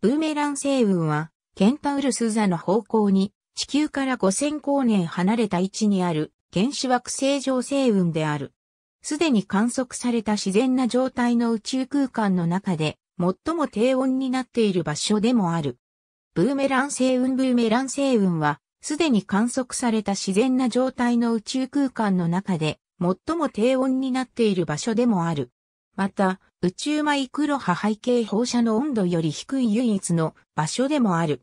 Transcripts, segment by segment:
ブーメラン星雲は、ケンタウルス座の方向に、地球から5000光年離れた位置にある原子惑星上星雲である。すでに観測された自然な状態の宇宙空間の中で、最も低温になっている場所でもある。ブーメラン星雲ブーメラン星雲は、すでに観測された自然な状態の宇宙空間の中で、最も低温になっている場所でもある。また、宇宙マイクロ波背景放射の温度より低い唯一の場所でもある。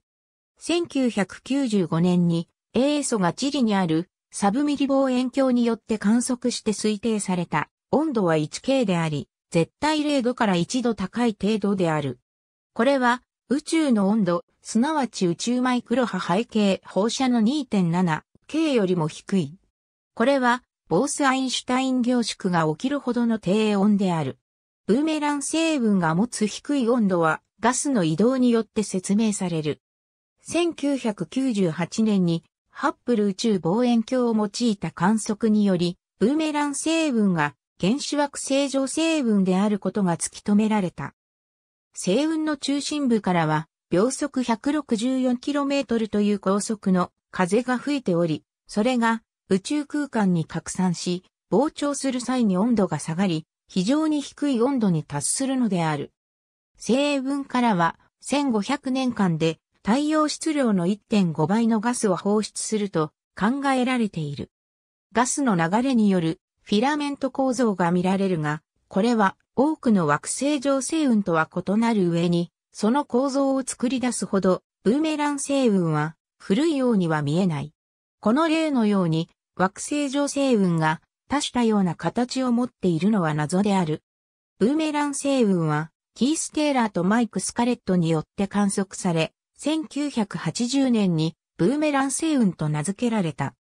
1995年に、英素がチリにあるサブミリ望遠鏡によって観測して推定された温度は 1K であり、絶対0度から1度高い程度である。これは宇宙の温度、すなわち宇宙マイクロ波背景放射の 2.7K よりも低い。これは、ボースアインシュタイン凝縮が起きるほどの低温である。ブーメラン成分が持つ低い温度はガスの移動によって説明される。1998年にハッブル宇宙望遠鏡を用いた観測により、ブーメラン成分が原子惑星上成分であることが突き止められた。星雲の中心部からは秒速 164km という高速の風が吹いており、それが宇宙空間に拡散し、膨張する際に温度が下がり、非常に低い温度に達するのである。成分からは1500年間で太陽質量の1.5倍のガスを放出すると考えられている。ガスの流れによるフィラメント構造が見られるが、これは多くの惑星上星雲とは異なる上に、その構造を作り出すほど、ブーメラン星雲は古いようには見えない。この例のように、惑星上星雲が多種多様な形を持っているのは謎である。ブーメラン星雲は、キース・テイラーとマイク・スカレットによって観測され、1980年にブーメラン星雲と名付けられた。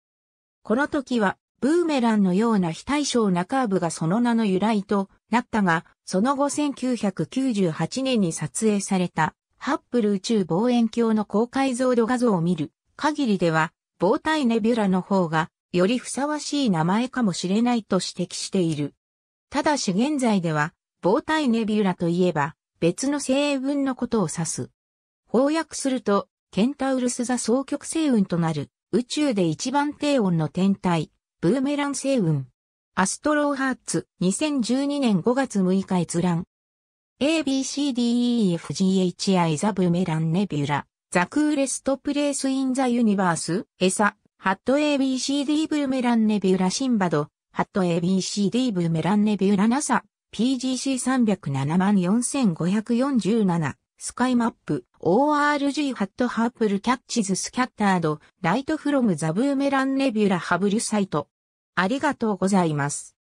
この時は、ブーメランのような非対称なカーブがその名の由来となったが、その後1998年に撮影された、ハッブル宇宙望遠鏡の高解像度画像を見る限りでは、膨大ネビュラの方がよりふさわしい名前かもしれないと指摘している。ただし現在では、膨大。ネビュラといえば、別の星雲のことを指す。翻訳すると、ケンタウルス座双極星雲となる、宇宙で一番低温の天体、ブーメラン星雲。アストローハーツ、2012年5月6日閲覧。ABCDEFGHI ザブーメランネビュラ、ザクーレストプレイスインザユニバース、エサ、ハット ABCD ブーメランネビューラシンバド、ハット ABCD ブーメランネビューラナサ、PGC3074,547、スカイマップ、ORG ハットハープルキャッチズスキャッタード、ライトフロムザブーメランネビューラハブリュサイト。ありがとうございます。